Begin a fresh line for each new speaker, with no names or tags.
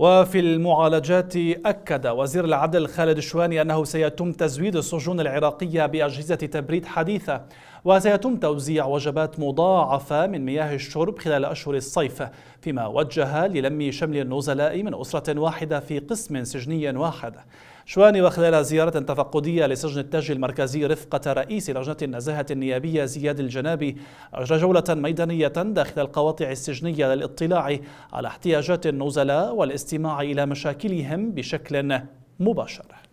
وفي المعالجات أكد وزير العدل خالد الشواني أنه سيتم تزويد السجون العراقية بأجهزة تبريد حديثة وسيتم توزيع وجبات مضاعفة من مياه الشرب خلال أشهر الصيف فيما وجه للم شمل النزلاء من أسرة واحدة في قسم سجني واحد شواني وخلال زيارة تفقدية لسجن التاج المركزي رفقة رئيس لجنة النزاهة النيابية زياد الجنابي أجرى جولة ميدانية داخل القواطع السجنية للاطلاع على احتياجات النزلاء والاستماع إلى مشاكلهم بشكل مباشر